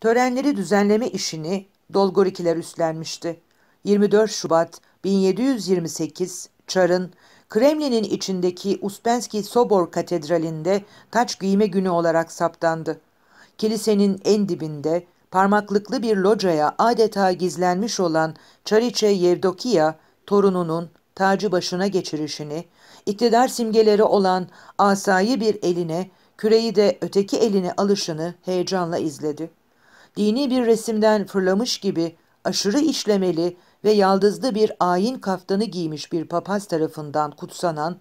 Törenleri düzenleme işini Dolgorikiler üstlenmişti. 24 Şubat 1728 Çar'ın Kremlin'in içindeki Uspenski Sobor Katedrali'nde taç giyme günü olarak saptandı. Kilisenin en dibinde parmaklıklı bir locaya adeta gizlenmiş olan Çariçe Yevdokiya torununun tacı başına geçirişini, iktidar simgeleri olan asayı bir eline, küreyi de öteki eline alışını heyecanla izledi dini bir resimden fırlamış gibi aşırı işlemeli ve yaldızlı bir ayin kaftanı giymiş bir papaz tarafından kutsanan,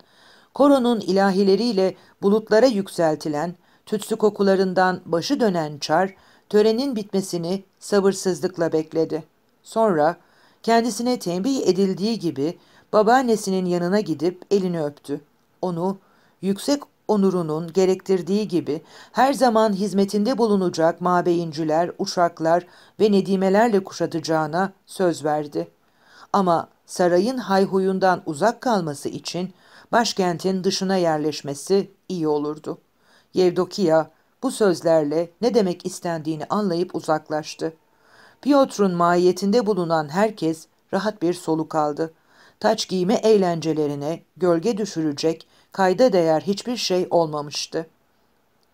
koronun ilahileriyle bulutlara yükseltilen, tütsü kokularından başı dönen Çar, törenin bitmesini sabırsızlıkla bekledi. Sonra kendisine tembih edildiği gibi babaannesinin yanına gidip elini öptü. Onu yüksek onurunun gerektirdiği gibi her zaman hizmetinde bulunacak mabeyinciler, uçaklar ve nedimelerle kuşatacağına söz verdi. Ama sarayın hayhuyundan uzak kalması için başkentin dışına yerleşmesi iyi olurdu. Yevdokiya bu sözlerle ne demek istendiğini anlayıp uzaklaştı. Piotr'un mahiyetinde bulunan herkes rahat bir soluk aldı. Taç giyme eğlencelerine gölge düşürecek kayda değer hiçbir şey olmamıştı.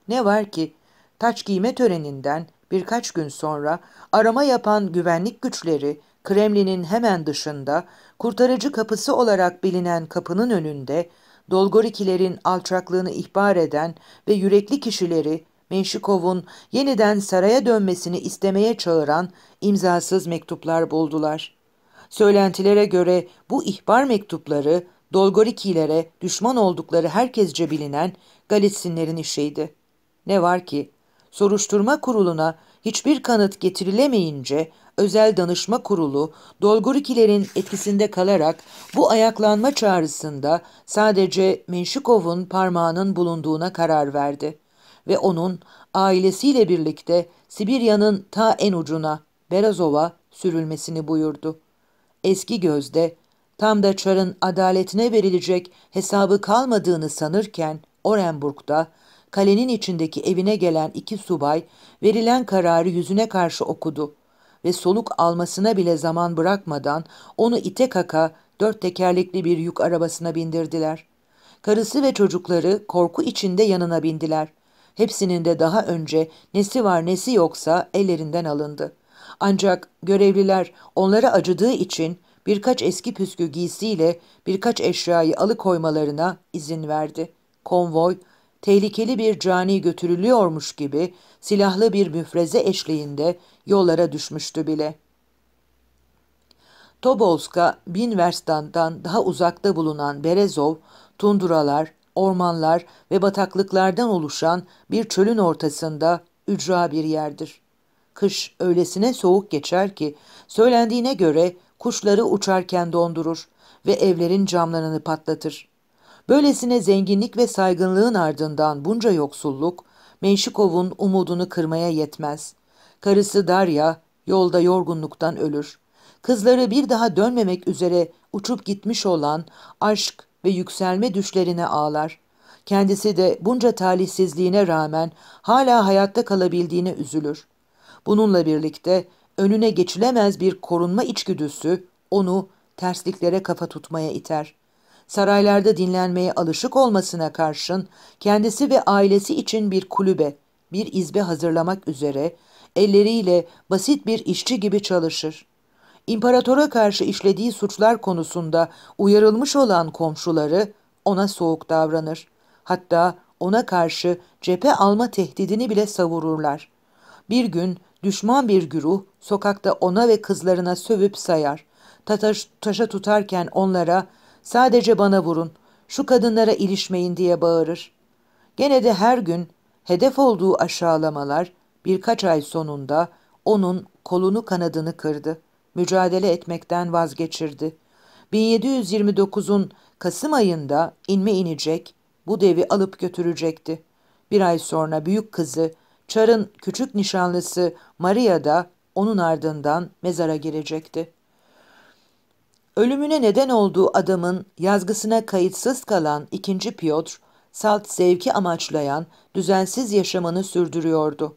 Ne var ki taç giyme töreninden birkaç gün sonra arama yapan güvenlik güçleri Kremlin'in hemen dışında kurtarıcı kapısı olarak bilinen kapının önünde Dolgorikilerin alçaklığını ihbar eden ve yürekli kişileri Menşikov'un yeniden saraya dönmesini istemeye çağıran imzasız mektuplar buldular. Söylentilere göre bu ihbar mektupları Dolgorikilere düşman oldukları herkesce bilinen Galitsinlerin işiydi. Ne var ki soruşturma kuruluna hiçbir kanıt getirilemeyince özel danışma kurulu Dolgorikilerin etkisinde kalarak bu ayaklanma çağrısında sadece Menşikov'un parmağının bulunduğuna karar verdi ve onun ailesiyle birlikte Sibirya'nın ta en ucuna Berazov'a sürülmesini buyurdu. Eski gözde tam da Çar'ın adaletine verilecek hesabı kalmadığını sanırken Orenburg'da kalenin içindeki evine gelen iki subay verilen kararı yüzüne karşı okudu ve soluk almasına bile zaman bırakmadan onu ite kaka dört tekerlekli bir yük arabasına bindirdiler. Karısı ve çocukları korku içinde yanına bindiler. Hepsinin de daha önce nesi var nesi yoksa ellerinden alındı. Ancak görevliler onlara acıdığı için birkaç eski püskü giysiyle birkaç eşyayı alıkoymalarına izin verdi. Konvoy, tehlikeli bir cani götürülüyormuş gibi silahlı bir müfreze eşliğinde yollara düşmüştü bile. Tobolska, bin verstandan daha uzakta bulunan Berezov, tunduralar, ormanlar ve bataklıklardan oluşan bir çölün ortasında ücra bir yerdir. Kış öylesine soğuk geçer ki, söylendiğine göre kuşları uçarken dondurur ve evlerin camlarını patlatır. Böylesine zenginlik ve saygınlığın ardından bunca yoksulluk, Menşikov'un umudunu kırmaya yetmez. Karısı Darya yolda yorgunluktan ölür. Kızları bir daha dönmemek üzere uçup gitmiş olan aşk ve yükselme düşlerine ağlar. Kendisi de bunca talihsizliğine rağmen hala hayatta kalabildiğine üzülür. Bununla birlikte önüne geçilemez bir korunma içgüdüsü onu tersliklere kafa tutmaya iter. Saraylarda dinlenmeye alışık olmasına karşın kendisi ve ailesi için bir kulübe, bir izbe hazırlamak üzere elleriyle basit bir işçi gibi çalışır. İmparatora karşı işlediği suçlar konusunda uyarılmış olan komşuları ona soğuk davranır. Hatta ona karşı cephe alma tehdidini bile savururlar. Bir gün Düşman bir güruh sokakta ona ve kızlarına sövüp sayar. Tataş, taşa tutarken onlara sadece bana vurun, şu kadınlara ilişmeyin diye bağırır. Gene de her gün hedef olduğu aşağılamalar birkaç ay sonunda onun kolunu kanadını kırdı. Mücadele etmekten vazgeçirdi. 1729'un Kasım ayında inme inecek, bu devi alıp götürecekti. Bir ay sonra büyük kızı Çar'ın küçük nişanlısı Maria da onun ardından mezara girecekti. Ölümüne neden olduğu adamın yazgısına kayıtsız kalan ikinci Piotr, salt zevki amaçlayan düzensiz yaşamını sürdürüyordu.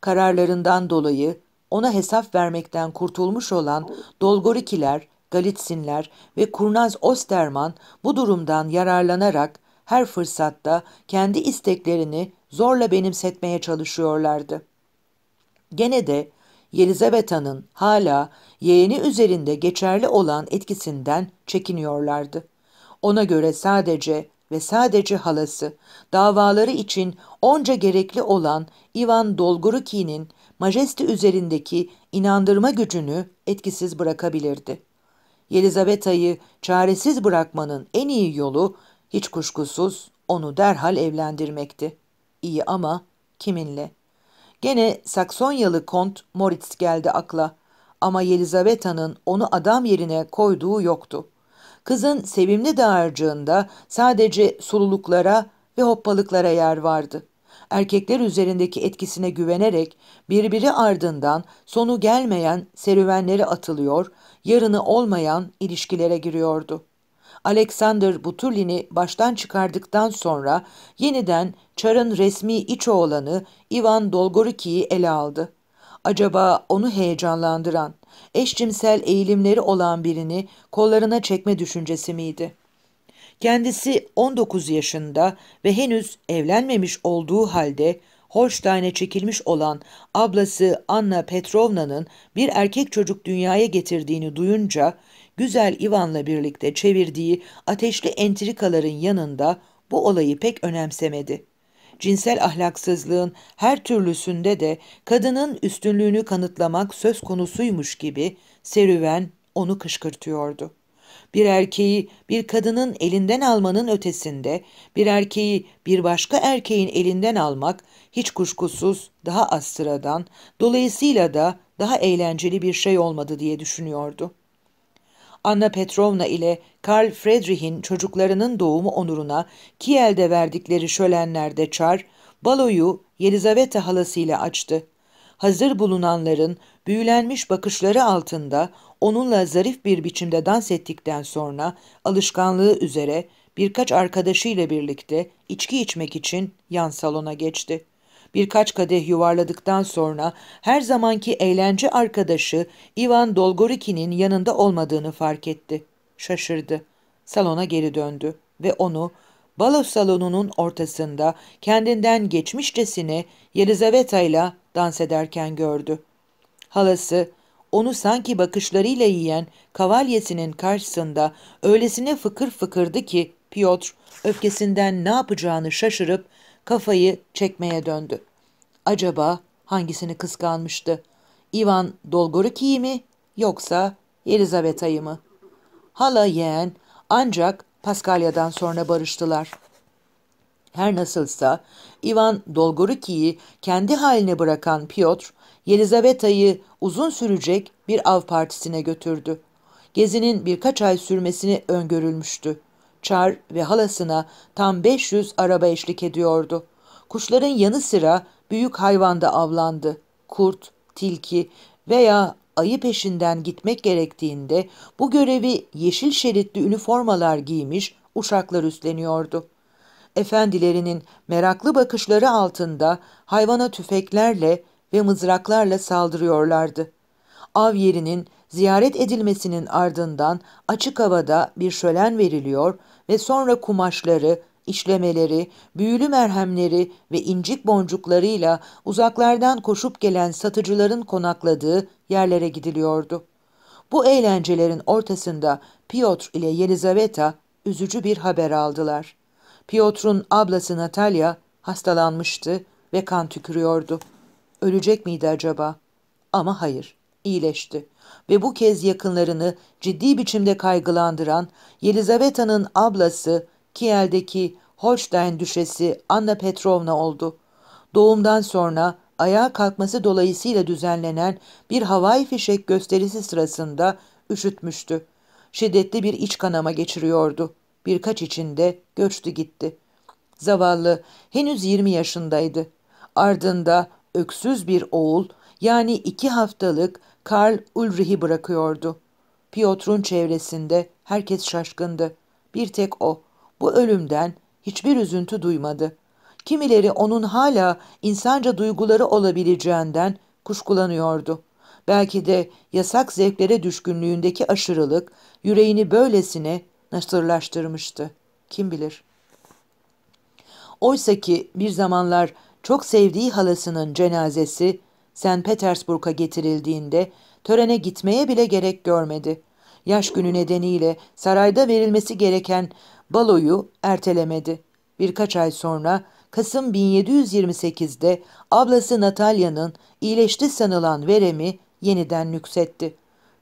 Kararlarından dolayı ona hesap vermekten kurtulmuş olan Dolgorikiler, Galitsinler ve Kurnaz Osterman bu durumdan yararlanarak her fırsatta kendi isteklerini zorla benimsetmeye çalışıyorlardı. Gene de Yelizaveta'nın hala yeğeni üzerinde geçerli olan etkisinden çekiniyorlardı. Ona göre sadece ve sadece halası, davaları için onca gerekli olan Ivan Dolgoruki'nin majesti üzerindeki inandırma gücünü etkisiz bırakabilirdi. Yelizaveta'yı çaresiz bırakmanın en iyi yolu hiç kuşkusuz onu derhal evlendirmekti iyi ama kiminle? Gene Saksonyalı Kont Moritz geldi akla ama Yelizaveta'nın onu adam yerine koyduğu yoktu. Kızın sevimli dağarcığında sadece sululuklara ve hoppalıklara yer vardı. Erkekler üzerindeki etkisine güvenerek birbiri ardından sonu gelmeyen serüvenleri atılıyor, yarını olmayan ilişkilere giriyordu. Alexander Butulin'i baştan çıkardıktan sonra yeniden Çar'ın resmi iç oğlanı Ivan Dolgoruki'yi ele aldı. Acaba onu heyecanlandıran, eşcinsel eğilimleri olan birini kollarına çekme düşüncesi miydi? Kendisi 19 yaşında ve henüz evlenmemiş olduğu halde Holstein'e çekilmiş olan ablası Anna Petrovna'nın bir erkek çocuk dünyaya getirdiğini duyunca güzel Ivan'la birlikte çevirdiği ateşli entrikaların yanında bu olayı pek önemsemedi. Cinsel ahlaksızlığın her türlüsünde de kadının üstünlüğünü kanıtlamak söz konusuymuş gibi serüven onu kışkırtıyordu. Bir erkeği bir kadının elinden almanın ötesinde bir erkeği bir başka erkeğin elinden almak hiç kuşkusuz daha az sıradan, dolayısıyla da daha eğlenceli bir şey olmadı diye düşünüyordu. Anna Petrovna ile Karl Friedrich'in çocuklarının doğumu onuruna Kiel'de verdikleri şölenlerde çar, baloyu Yelizaveta halasıyla açtı. Hazır bulunanların büyülenmiş bakışları altında onunla zarif bir biçimde dans ettikten sonra alışkanlığı üzere birkaç arkadaşıyla birlikte içki içmek için yan salona geçti. Birkaç kadeh yuvarladıktan sonra her zamanki eğlence arkadaşı Ivan Dolgoriki'nin yanında olmadığını fark etti. Şaşırdı. Salona geri döndü ve onu balo salonunun ortasında kendinden geçmişçesine Yelizaveta ile dans ederken gördü. Halası onu sanki bakışlarıyla yiyen kavalyesinin karşısında öylesine fıkır fıkırdı ki Piotr öfkesinden ne yapacağını şaşırıp kafayı çekmeye döndü. Acaba hangisini kıskanmıştı? Ivan Dolgoruki'yi mi yoksa Elizabeth'ayı mı? Hala yeğen ancak Paskalya'dan sonra barıştılar. Her nasılsa Ivan Dolgoruki'yi kendi haline bırakan Piotr, Elizabeth'ayı uzun sürecek bir av partisine götürdü. Gezinin birkaç ay sürmesini öngörülmüştü. Çar ve halasına tam 500 araba eşlik ediyordu. Kuşların yanı sıra büyük hayvan da avlandı. Kurt, tilki veya ayı peşinden gitmek gerektiğinde bu görevi yeşil şeritli üniformalar giymiş uşaklar üstleniyordu. Efendilerinin meraklı bakışları altında hayvana tüfeklerle ve mızraklarla saldırıyorlardı. Av yerinin ziyaret edilmesinin ardından açık havada bir şölen veriliyor ve sonra kumaşları, işlemeleri, büyülü merhemleri ve incik boncuklarıyla uzaklardan koşup gelen satıcıların konakladığı yerlere gidiliyordu. Bu eğlencelerin ortasında Piotr ile Yelizaveta üzücü bir haber aldılar. Piotr'un ablası Natalya hastalanmıştı ve kan tükürüyordu. Ölecek miydi acaba? Ama hayır iyileşti ve bu kez yakınlarını ciddi biçimde kaygılandıran Yelizaveta'nın ablası Kiel'deki Holstein düşesi Anna Petrovna oldu. Doğumdan sonra ayağa kalkması dolayısıyla düzenlenen bir havai fişek gösterisi sırasında üşütmüştü. Şiddetli bir iç kanama geçiriyordu. Birkaç içinde göçtü gitti. Zavallı henüz 20 yaşındaydı. Ardında öksüz bir oğul yani iki haftalık Karl Ulrich'i bırakıyordu. Piotr'un çevresinde herkes şaşkındı. Bir tek o. Bu ölümden hiçbir üzüntü duymadı. Kimileri onun hala insanca duyguları olabileceğinden kuşkulanıyordu. Belki de yasak zevklere düşkünlüğündeki aşırılık yüreğini böylesine nasırlaştırmıştı. Kim bilir? Oysa ki bir zamanlar çok sevdiği halasının cenazesi sen Petersburg'a getirildiğinde törene gitmeye bile gerek görmedi. Yaş günü nedeniyle sarayda verilmesi gereken baloyu ertelemedi. Birkaç ay sonra Kasım 1728'de ablası Natalya'nın iyileşti sanılan veremi yeniden nüksetti.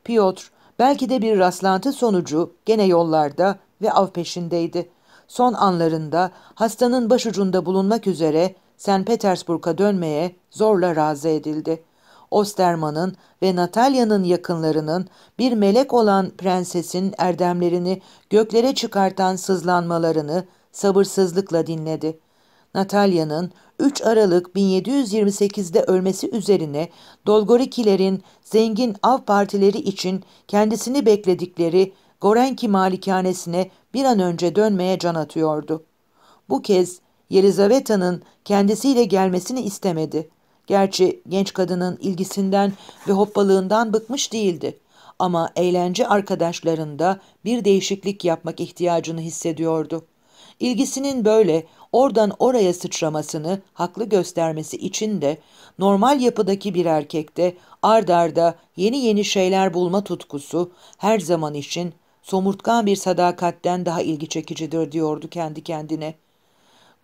Piotr belki de bir rastlantı sonucu gene yollarda ve av peşindeydi. Son anlarında hastanın başucunda bulunmak üzere St. Petersburg'a dönmeye zorla razı edildi. Osterman'ın ve Natalya'nın yakınlarının bir melek olan prensesin erdemlerini göklere çıkartan sızlanmalarını sabırsızlıkla dinledi. Natalya'nın 3 Aralık 1728'de ölmesi üzerine Dolgorikilerin zengin av partileri için kendisini bekledikleri Gorenki malikanesine bir an önce dönmeye can atıyordu. Bu kez Yelizaveta'nın kendisiyle gelmesini istemedi. Gerçi genç kadının ilgisinden ve hoppalığından bıkmış değildi. Ama eğlence arkadaşlarında bir değişiklik yapmak ihtiyacını hissediyordu. İlgisinin böyle oradan oraya sıçramasını haklı göstermesi için de normal yapıdaki bir erkekte ard arda yeni yeni şeyler bulma tutkusu her zaman için somurtkan bir sadakatten daha ilgi çekicidir diyordu kendi kendine.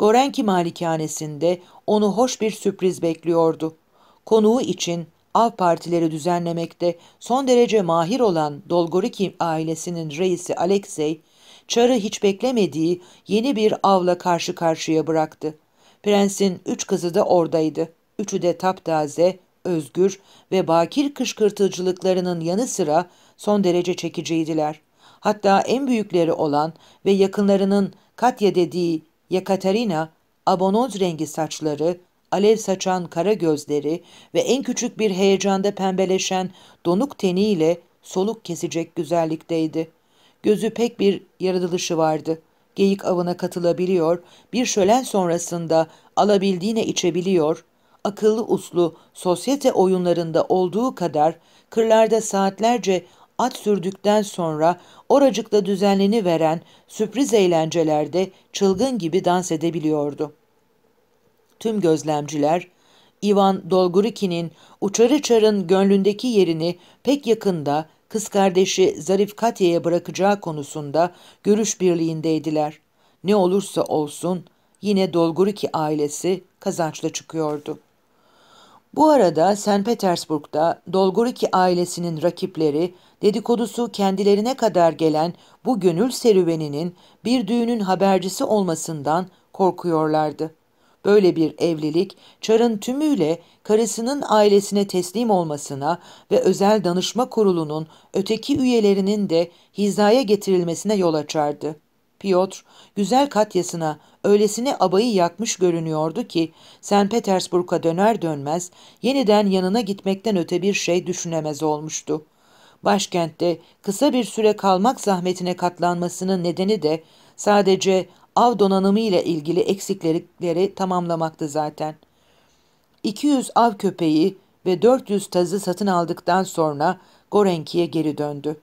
Gorenki malikanesinde onu hoş bir sürpriz bekliyordu. Konuğu için av partileri düzenlemekte son derece mahir olan Dolgoriki ailesinin reisi Alexey, Çar'ı hiç beklemediği yeni bir avla karşı karşıya bıraktı. Prensin üç kızı da oradaydı. Üçü de taptaze, özgür ve bakir kışkırtıcılıklarının yanı sıra son derece çekiciydiler. Hatta en büyükleri olan ve yakınlarının Katya dediği Yekaterina, abonoz rengi saçları, alev saçan kara gözleri ve en küçük bir heyecanda pembeleşen donuk teniyle soluk kesecek güzellikteydi. Gözü pek bir yaratılışı vardı. Geyik avına katılabiliyor, bir şölen sonrasında alabildiğine içebiliyor, akıllı uslu sosyete oyunlarında olduğu kadar kırlarda saatlerce at sürdükten sonra oracıkta düzenleni veren sürpriz eğlencelerde çılgın gibi dans edebiliyordu. Tüm gözlemciler Ivan Dolguriki'nin çarın gönlündeki yerini pek yakında kız kardeşi Zarif Katya'ya bırakacağı konusunda görüş birliğindeydiler. Ne olursa olsun yine Dolguriki ailesi kazançla çıkıyordu. Bu arada St. Petersburg'da Dolgoriki ailesinin rakipleri dedikodusu kendilerine kadar gelen bu gönül serüveninin bir düğünün habercisi olmasından korkuyorlardı. Böyle bir evlilik Çar'ın tümüyle karısının ailesine teslim olmasına ve özel danışma kurulunun öteki üyelerinin de hizaya getirilmesine yol açardı. Piotr, güzel Katya'sına öylesine abayı yakmış görünüyordu ki, St. Petersburg'a döner dönmez yeniden yanına gitmekten öte bir şey düşünemez olmuştu başkentte kısa bir süre kalmak zahmetine katlanmasının nedeni de sadece av donanımı ile ilgili eksiklikleri tamamlamaktı zaten. 200 av köpeği ve 400 tazı satın aldıktan sonra Gorenki'ye geri döndü.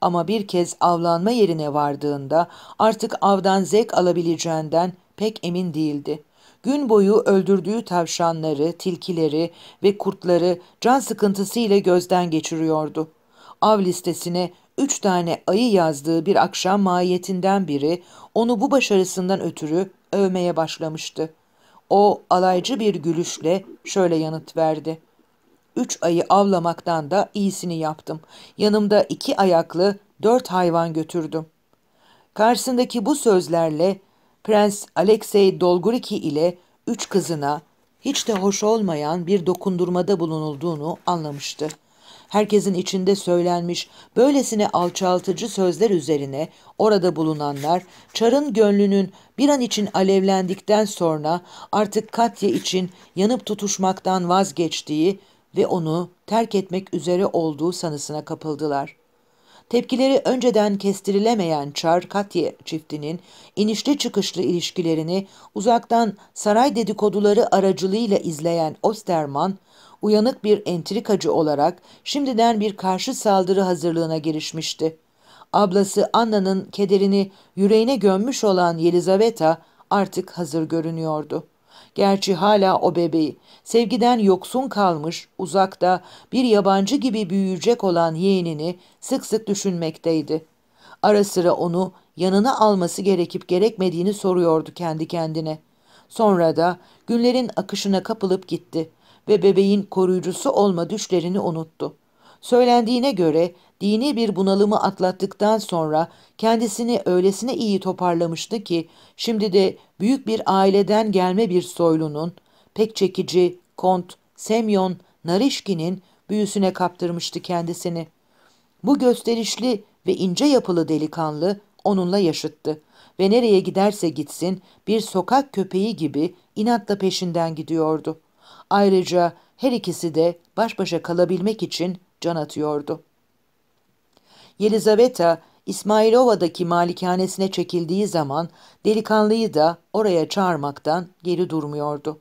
Ama bir kez avlanma yerine vardığında artık avdan zevk alabileceğinden pek emin değildi. Gün boyu öldürdüğü tavşanları, tilkileri ve kurtları can sıkıntısıyla gözden geçiriyordu av listesine üç tane ayı yazdığı bir akşam mahiyetinden biri onu bu başarısından ötürü övmeye başlamıştı. O alaycı bir gülüşle şöyle yanıt verdi. Üç ayı avlamaktan da iyisini yaptım. Yanımda iki ayaklı dört hayvan götürdüm. Karşısındaki bu sözlerle Prens Alexey Dolguriki ile üç kızına hiç de hoş olmayan bir dokundurmada bulunulduğunu anlamıştı herkesin içinde söylenmiş böylesine alçaltıcı sözler üzerine orada bulunanlar Çar'ın gönlünün bir an için alevlendikten sonra artık Katya için yanıp tutuşmaktan vazgeçtiği ve onu terk etmek üzere olduğu sanısına kapıldılar. Tepkileri önceden kestirilemeyen Çar Katya çiftinin inişli çıkışlı ilişkilerini uzaktan saray dedikoduları aracılığıyla izleyen Osterman, uyanık bir entrikacı olarak şimdiden bir karşı saldırı hazırlığına girişmişti. Ablası Anna'nın kederini yüreğine gömmüş olan Yelizaveta artık hazır görünüyordu. Gerçi hala o bebeği, sevgiden yoksun kalmış, uzakta bir yabancı gibi büyüyecek olan yeğenini sık sık düşünmekteydi. Ara sıra onu yanına alması gerekip gerekmediğini soruyordu kendi kendine. Sonra da günlerin akışına kapılıp gitti ve bebeğin koruyucusu olma düşlerini unuttu. Söylendiğine göre dini bir bunalımı atlattıktan sonra kendisini öylesine iyi toparlamıştı ki şimdi de büyük bir aileden gelme bir soylunun, pek çekici Kont Semyon Narişkin'in büyüsüne kaptırmıştı kendisini. Bu gösterişli ve ince yapılı delikanlı onunla yaşıttı ve nereye giderse gitsin bir sokak köpeği gibi inatla peşinden gidiyordu. Ayrıca her ikisi de baş başa kalabilmek için can atıyordu. Yelizaveta, İsmailova'daki malikanesine çekildiği zaman delikanlıyı da oraya çağırmaktan geri durmuyordu.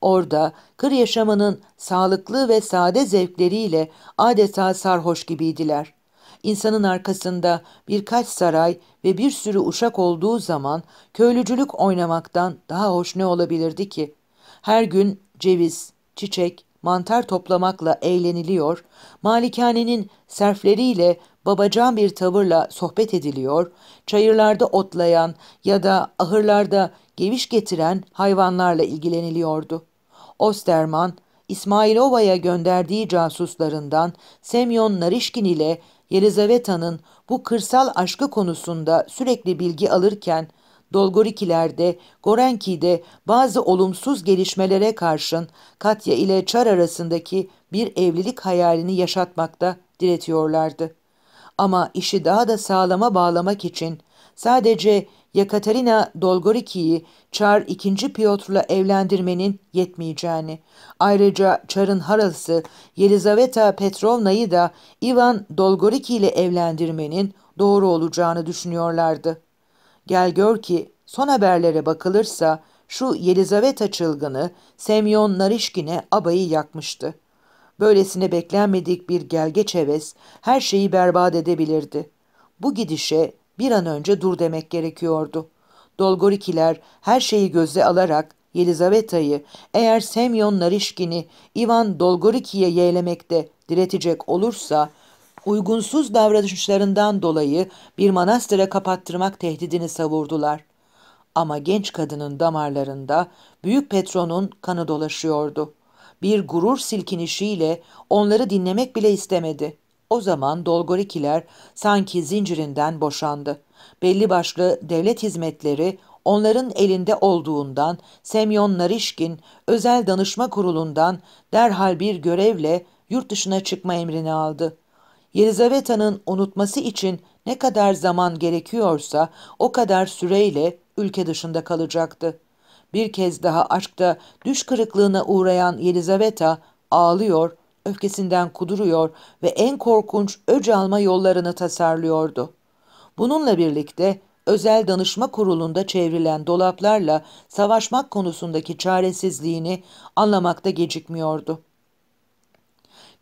Orada kır yaşamının sağlıklı ve sade zevkleriyle adeta sarhoş gibiydiler. İnsanın arkasında birkaç saray ve bir sürü uşak olduğu zaman köylücülük oynamaktan daha hoş ne olabilirdi ki? Her gün ceviz, çiçek, mantar toplamakla eğleniliyor, malikanenin serfleriyle babacan bir tavırla sohbet ediliyor, çayırlarda otlayan ya da ahırlarda geviş getiren hayvanlarla ilgileniliyordu. Osterman, İsmailova'ya gönderdiği casuslarından Semyon Narişkin ile Yelizaveta'nın bu kırsal aşkı konusunda sürekli bilgi alırken Dolgorikilerde, Gorenki'de bazı olumsuz gelişmelere karşın Katya ile Çar arasındaki bir evlilik hayalini yaşatmakta diretiyorlardı. Ama işi daha da sağlama bağlamak için sadece Yekaterina Dolgoriki'yi Çar 2. Piotr'la evlendirmenin yetmeyeceğini, ayrıca Çar'ın harası Yelizaveta Petrovna'yı da Ivan Dolgoriki ile evlendirmenin doğru olacağını düşünüyorlardı. Gel gör ki son haberlere bakılırsa şu Yelizaveta çılgını Semyon Narişkin'e abayı yakmıştı. Böylesine beklenmedik bir gelgeç heves her şeyi berbat edebilirdi. Bu gidişe bir an önce dur demek gerekiyordu. Dolgorikiler her şeyi göze alarak Yelizaveta'yı eğer Semyon Narişkin'i Ivan Dolgoriki'ye yeğlemekte diretecek olursa uygunsuz davranışlarından dolayı bir manastıra kapattırmak tehdidini savurdular. Ama genç kadının damarlarında Büyük Petron'un kanı dolaşıyordu. Bir gurur silkinişiyle onları dinlemek bile istemedi. O zaman Dolgorikiler sanki zincirinden boşandı. Belli başlı devlet hizmetleri onların elinde olduğundan Semyon Narişkin özel danışma kurulundan derhal bir görevle yurt dışına çıkma emrini aldı. Yelizaveta'nın unutması için ne kadar zaman gerekiyorsa o kadar süreyle ülke dışında kalacaktı. Bir kez daha aşkta düş kırıklığına uğrayan Yelizaveta ağlıyor, öfkesinden kuduruyor ve en korkunç öc alma yollarını tasarlıyordu. Bununla birlikte özel danışma kurulunda çevrilen dolaplarla savaşmak konusundaki çaresizliğini anlamakta gecikmiyordu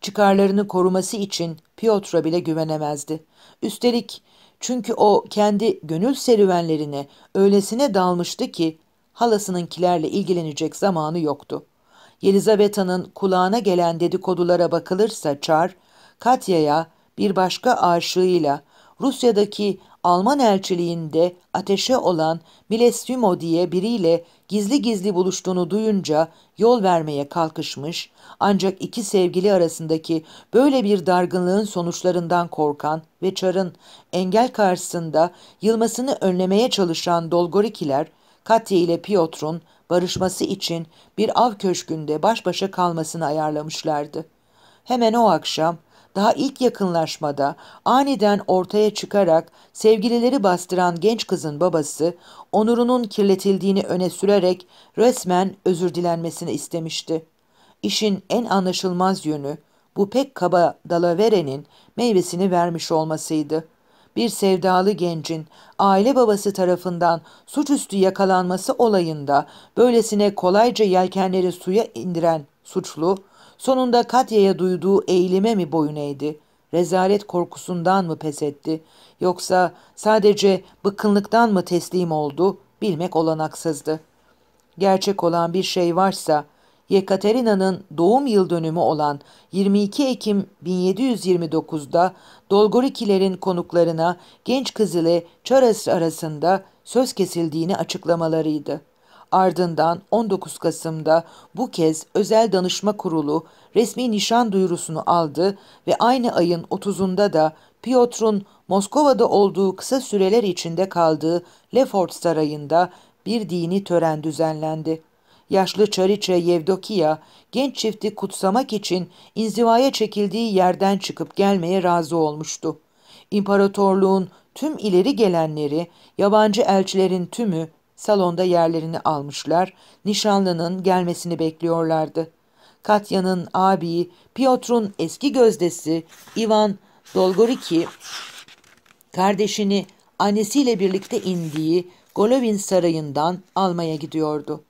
çıkarlarını koruması için Piotr'a bile güvenemezdi. Üstelik çünkü o kendi gönül serüvenlerine öylesine dalmıştı ki halasınınkilerle ilgilenecek zamanı yoktu. Yelizaveta'nın kulağına gelen dedikodulara bakılırsa Çar, Katya'ya bir başka aşığıyla Rusya'daki Alman elçiliğinde ateşe olan Bilesümo diye biriyle gizli gizli buluştuğunu duyunca yol vermeye kalkışmış ancak iki sevgili arasındaki böyle bir dargınlığın sonuçlarından korkan ve Çar'ın engel karşısında yılmasını önlemeye çalışan Dolgorikiler Katya ile Piotr'un barışması için bir av köşkünde baş başa kalmasını ayarlamışlardı. Hemen o akşam daha ilk yakınlaşmada aniden ortaya çıkarak sevgilileri bastıran genç kızın babası onurunun kirletildiğini öne sürerek resmen özür dilenmesini istemişti. İşin en anlaşılmaz yönü bu pek kaba dalaverenin meyvesini vermiş olmasıydı. Bir sevdalı gencin aile babası tarafından suçüstü yakalanması olayında böylesine kolayca yelkenleri suya indiren suçlu, Sonunda Katya'ya duyduğu eğilime mi boyun eğdi? Rezalet korkusundan mı pes etti? Yoksa sadece bıkkınlıktan mı teslim oldu? Bilmek olanaksızdı. Gerçek olan bir şey varsa, Yekaterina'nın doğum yıl dönümü olan 22 Ekim 1729'da Dolgorikilerin konuklarına genç kız ile Çares arasında söz kesildiğini açıklamalarıydı. Ardından 19 Kasım'da bu kez özel danışma kurulu resmi nişan duyurusunu aldı ve aynı ayın 30'unda da Piotr'un Moskova'da olduğu kısa süreler içinde kaldığı Lefort Sarayı'nda bir dini tören düzenlendi. Yaşlı Çariçe Yevdokiya, genç çifti kutsamak için inzivaya çekildiği yerden çıkıp gelmeye razı olmuştu. İmparatorluğun tüm ileri gelenleri, yabancı elçilerin tümü Salonda yerlerini almışlar, nişanlının gelmesini bekliyorlardı. Katya'nın abi, Piotr'un eski gözdesi Ivan Dolgoriki, kardeşini annesiyle birlikte indiği Golovin sarayından almaya gidiyordu.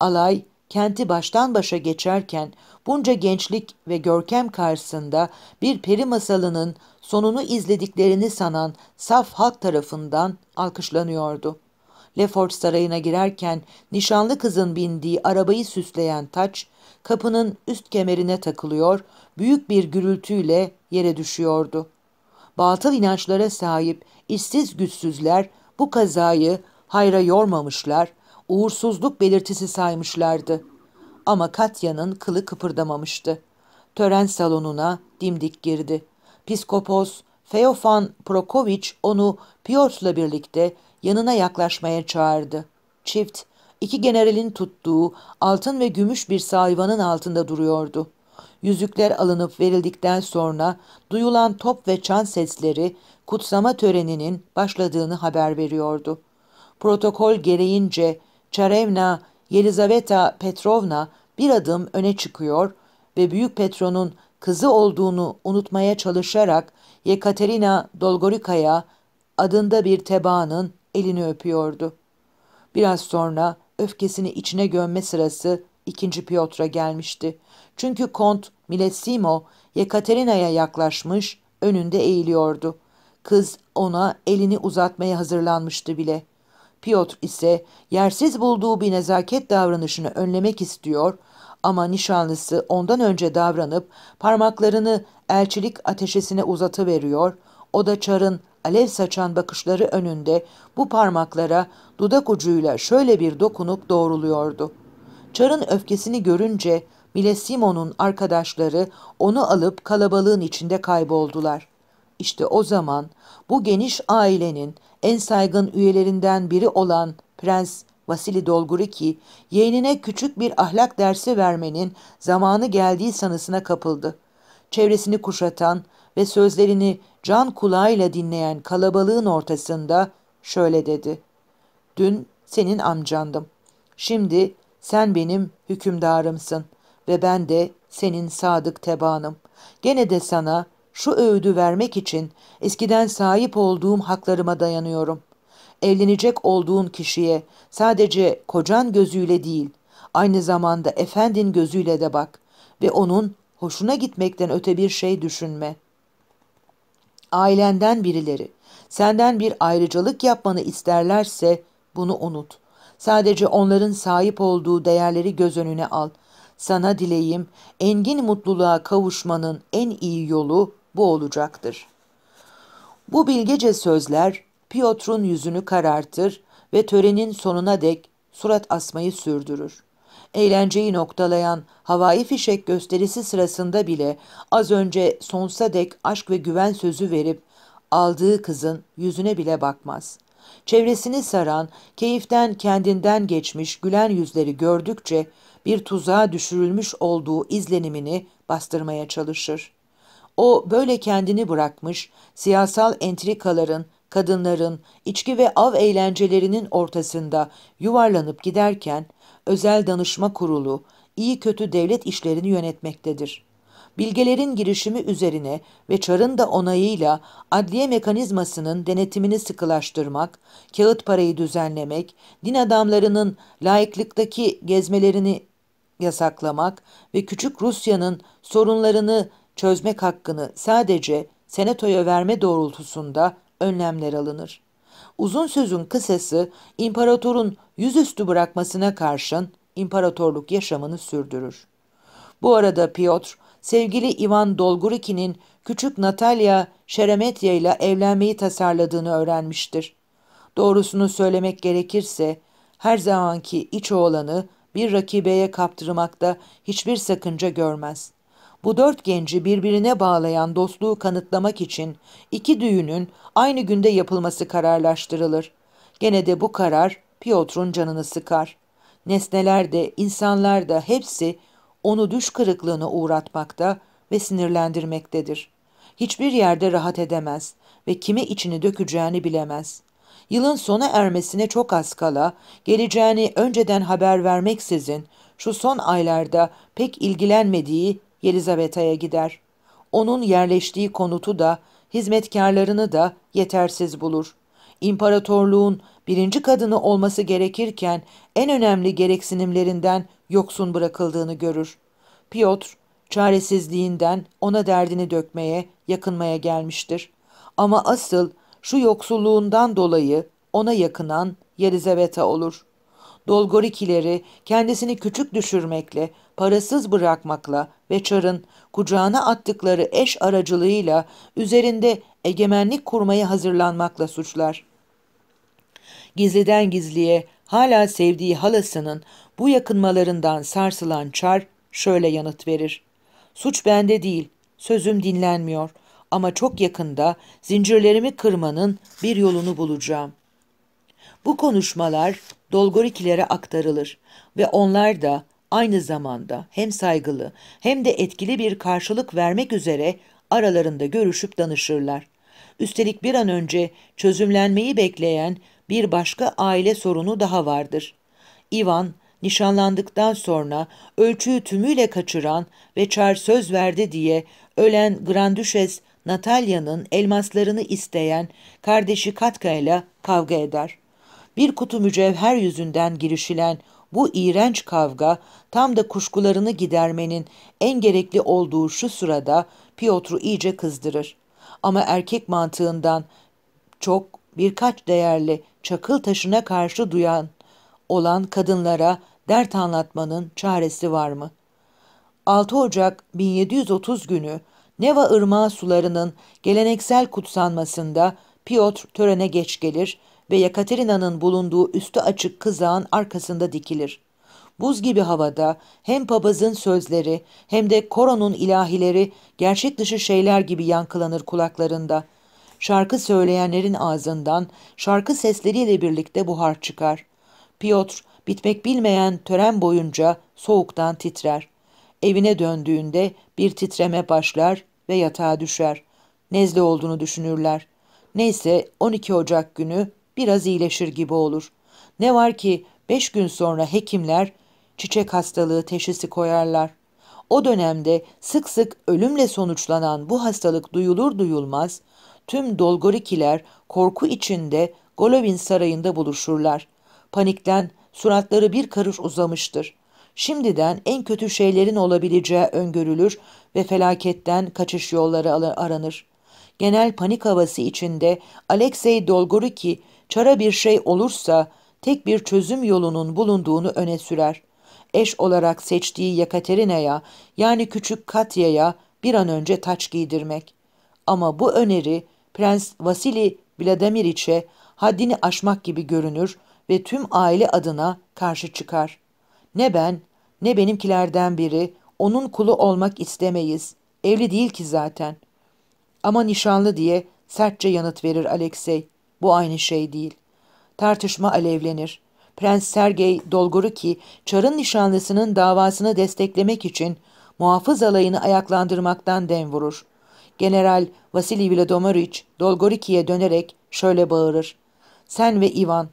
Alay, kenti baştan başa geçerken bunca gençlik ve görkem karşısında bir peri masalının sonunu izlediklerini sanan saf halk tarafından alkışlanıyordu. Lefort Sarayı'na girerken nişanlı kızın bindiği arabayı süsleyen taç kapının üst kemerine takılıyor, büyük bir gürültüyle yere düşüyordu. Batıl inançlara sahip işsiz güçsüzler bu kazayı hayra yormamışlar, uğursuzluk belirtisi saymışlardı. Ama Katya'nın kılı kıpırdamamıştı. Tören salonuna dimdik girdi. Piskopos Feofan Prokoviç onu Piotr'la birlikte yanına yaklaşmaya çağırdı. Çift, iki generalin tuttuğu altın ve gümüş bir sayvanın altında duruyordu. Yüzükler alınıp verildikten sonra duyulan top ve çan sesleri kutsama töreninin başladığını haber veriyordu. Protokol gereğince Çarevna Yelizaveta Petrovna bir adım öne çıkıyor ve Büyük Petro'nun kızı olduğunu unutmaya çalışarak Yekaterina Dolgorika'ya adında bir tebaanın elini öpüyordu. Biraz sonra öfkesini içine gömme sırası ikinci Piotr'a gelmişti. Çünkü Kont Milesimo Yekaterina'ya yaklaşmış, önünde eğiliyordu. Kız ona elini uzatmaya hazırlanmıştı bile. Piotr ise yersiz bulduğu bir nezaket davranışını önlemek istiyor ama nişanlısı ondan önce davranıp parmaklarını elçilik ateşesine uzatıveriyor, o da çarın alev saçan bakışları önünde bu parmaklara dudak ucuyla şöyle bir dokunup doğruluyordu. Çar'ın öfkesini görünce Simon'un arkadaşları onu alıp kalabalığın içinde kayboldular. İşte o zaman bu geniş ailenin en saygın üyelerinden biri olan Prens Vasili Dolguriki, yeğenine küçük bir ahlak dersi vermenin zamanı geldiği sanısına kapıldı. Çevresini kuşatan ve sözlerini can kulağıyla dinleyen kalabalığın ortasında şöyle dedi. Dün senin amcandım. Şimdi sen benim hükümdarımsın ve ben de senin sadık tebaanım. Gene de sana şu öğüdü vermek için eskiden sahip olduğum haklarıma dayanıyorum. Evlenecek olduğun kişiye sadece kocan gözüyle değil, aynı zamanda efendin gözüyle de bak ve onun hoşuna gitmekten öte bir şey düşünme ailenden birileri senden bir ayrıcalık yapmanı isterlerse bunu unut. Sadece onların sahip olduğu değerleri göz önüne al. Sana dileyim engin mutluluğa kavuşmanın en iyi yolu bu olacaktır. Bu bilgece sözler Piotr'un yüzünü karartır ve törenin sonuna dek surat asmayı sürdürür. Eğlenceyi noktalayan havai fişek gösterisi sırasında bile az önce sonsa dek aşk ve güven sözü verip aldığı kızın yüzüne bile bakmaz. Çevresini saran, keyiften kendinden geçmiş gülen yüzleri gördükçe bir tuzağa düşürülmüş olduğu izlenimini bastırmaya çalışır. O böyle kendini bırakmış, siyasal entrikaların, kadınların, içki ve av eğlencelerinin ortasında yuvarlanıp giderken özel danışma kurulu, iyi kötü devlet işlerini yönetmektedir. Bilgelerin girişimi üzerine ve Çar'ın da onayıyla adliye mekanizmasının denetimini sıkılaştırmak, kağıt parayı düzenlemek, din adamlarının laiklıktaki gezmelerini yasaklamak ve küçük Rusya'nın sorunlarını çözmek hakkını sadece senatoya verme doğrultusunda önlemler alınır. Uzun sözün kısası imparatorun yüzüstü bırakmasına karşın imparatorluk yaşamını sürdürür. Bu arada Piotr, sevgili Ivan Dolgoriki'nin küçük Natalya Şeremetya ile evlenmeyi tasarladığını öğrenmiştir. Doğrusunu söylemek gerekirse her zamanki iç oğlanı bir rakibeye kaptırmakta hiçbir sakınca görmez. Bu dört genci birbirine bağlayan dostluğu kanıtlamak için iki düğünün aynı günde yapılması kararlaştırılır. Gene de bu karar Piotr'un canını sıkar. Nesneler de, insanlar da hepsi onu düş kırıklığına uğratmakta ve sinirlendirmektedir. Hiçbir yerde rahat edemez ve kime içini dökeceğini bilemez. Yılın sona ermesine çok az kala, geleceğini önceden haber vermeksizin şu son aylarda pek ilgilenmediği Yelizaveta'ya gider. Onun yerleştiği konutu da, hizmetkarlarını da yetersiz bulur. İmparatorluğun birinci kadını olması gerekirken en önemli gereksinimlerinden yoksun bırakıldığını görür. Piotr, çaresizliğinden ona derdini dökmeye, yakınmaya gelmiştir. Ama asıl şu yoksulluğundan dolayı ona yakınan Yelizaveta olur. Dolgorikileri kendisini küçük düşürmekle, parasız bırakmakla ve çarın kucağına attıkları eş aracılığıyla üzerinde egemenlik kurmaya hazırlanmakla suçlar. Gizliden gizliye hala sevdiği halasının bu yakınmalarından sarsılan Çar şöyle yanıt verir. Suç bende değil, sözüm dinlenmiyor ama çok yakında zincirlerimi kırmanın bir yolunu bulacağım. Bu konuşmalar Dolgorikilere aktarılır ve onlar da aynı zamanda hem saygılı hem de etkili bir karşılık vermek üzere aralarında görüşüp danışırlar. Üstelik bir an önce çözümlenmeyi bekleyen bir başka aile sorunu daha vardır. Ivan nişanlandıktan sonra ölçüyü tümüyle kaçıran ve Çar söz verdi diye ölen Grandüşes Natalya'nın elmaslarını isteyen kardeşi Katka ile kavga eder bir kutu mücevher yüzünden girişilen bu iğrenç kavga tam da kuşkularını gidermenin en gerekli olduğu şu sırada Piotr'u iyice kızdırır. Ama erkek mantığından çok birkaç değerli çakıl taşına karşı duyan olan kadınlara dert anlatmanın çaresi var mı? 6 Ocak 1730 günü Neva Irmağı sularının geleneksel kutsanmasında Piotr törene geç gelir ve Yakaterina'nın bulunduğu üstü açık kızağın arkasında dikilir. Buz gibi havada hem papazın sözleri hem de koronun ilahileri gerçek dışı şeyler gibi yankılanır kulaklarında. Şarkı söyleyenlerin ağzından şarkı sesleriyle birlikte buhar çıkar. Piotr bitmek bilmeyen tören boyunca soğuktan titrer. Evine döndüğünde bir titreme başlar ve yatağa düşer. Nezle olduğunu düşünürler. Neyse 12 Ocak günü biraz iyileşir gibi olur. Ne var ki beş gün sonra hekimler çiçek hastalığı teşhisi koyarlar. O dönemde sık sık ölümle sonuçlanan bu hastalık duyulur duyulmaz tüm Dolgorikiler korku içinde Golovin sarayında buluşurlar. Panikten suratları bir karış uzamıştır. Şimdiden en kötü şeylerin olabileceği öngörülür ve felaketten kaçış yolları aranır. Genel panik havası içinde Alexey Dolgoriki çara bir şey olursa tek bir çözüm yolunun bulunduğunu öne sürer. Eş olarak seçtiği Yakaterina'ya yani küçük Katya'ya bir an önce taç giydirmek. Ama bu öneri Prens Vasili Vladimiriç'e haddini aşmak gibi görünür ve tüm aile adına karşı çıkar. Ne ben ne benimkilerden biri onun kulu olmak istemeyiz. Evli değil ki zaten. Ama nişanlı diye sertçe yanıt verir Alexey. Bu aynı şey değil. Tartışma alevlenir. Prens Sergey Dolgoruki, Çar'ın nişanlısının davasını desteklemek için muhafız alayını ayaklandırmaktan dem vurur. General Vasili Vladomirich Dolgoriki'ye dönerek şöyle bağırır. Sen ve Ivan,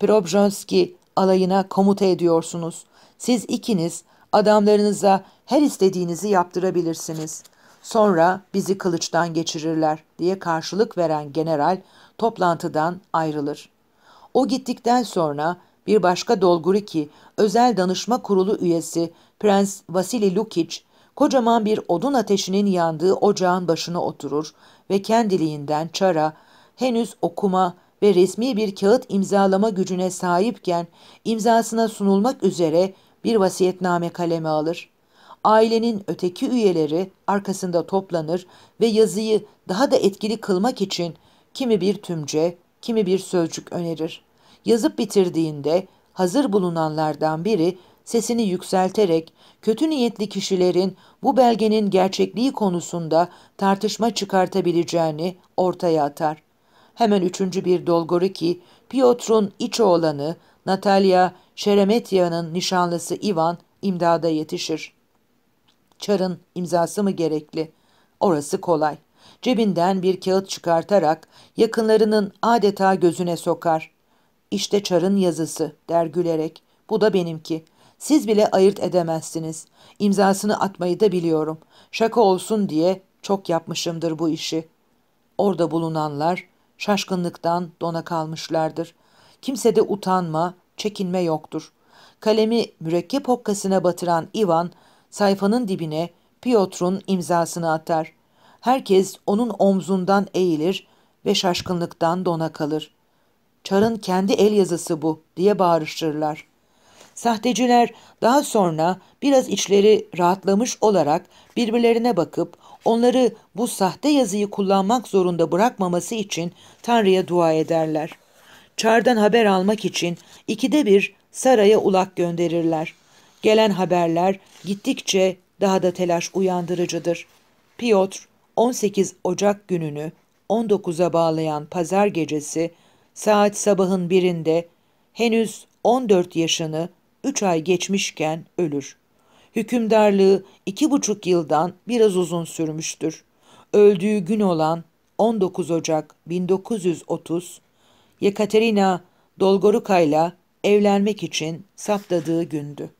Probjonski alayına komuta ediyorsunuz. Siz ikiniz adamlarınıza her istediğinizi yaptırabilirsiniz. Sonra bizi kılıçtan geçirirler diye karşılık veren general toplantıdan ayrılır. O gittikten sonra bir başka Dolguriki, özel danışma kurulu üyesi Prens Vasili Lukic, kocaman bir odun ateşinin yandığı ocağın başına oturur ve kendiliğinden çara, henüz okuma ve resmi bir kağıt imzalama gücüne sahipken imzasına sunulmak üzere bir vasiyetname kaleme alır. Ailenin öteki üyeleri arkasında toplanır ve yazıyı daha da etkili kılmak için kimi bir tümce, kimi bir sözcük önerir. Yazıp bitirdiğinde hazır bulunanlardan biri sesini yükselterek kötü niyetli kişilerin bu belgenin gerçekliği konusunda tartışma çıkartabileceğini ortaya atar. Hemen üçüncü bir dolgoru ki, Piotr'un iç oğlanı Natalya Şeremetya'nın nişanlısı Ivan imdada yetişir. Çar'ın imzası mı gerekli? Orası kolay. Cebinden bir kağıt çıkartarak yakınlarının adeta gözüne sokar. İşte çarın yazısı der gülerek. Bu da benimki. Siz bile ayırt edemezsiniz. İmzasını atmayı da biliyorum. Şaka olsun diye çok yapmışımdır bu işi. Orada bulunanlar şaşkınlıktan dona kalmışlardır. Kimse de utanma, çekinme yoktur. Kalemi mürekkep hokkasına batıran Ivan sayfanın dibine Piotr'un imzasını atar. Herkes onun omzundan eğilir ve şaşkınlıktan dona kalır. Çar'ın kendi el yazısı bu diye bağırıştırırlar. Sahteciler daha sonra biraz içleri rahatlamış olarak birbirlerine bakıp onları bu sahte yazıyı kullanmak zorunda bırakmaması için Tanrı'ya dua ederler. Çar'dan haber almak için ikide bir saraya ulak gönderirler. Gelen haberler gittikçe daha da telaş uyandırıcıdır. Piotr 18 Ocak gününü 19'a bağlayan pazar gecesi saat sabahın birinde henüz 14 yaşını 3 ay geçmişken ölür. Hükümdarlığı iki buçuk yıldan biraz uzun sürmüştür. Öldüğü gün olan 19 Ocak 1930, Yekaterina Dolgoruka'yla evlenmek için saptadığı gündü.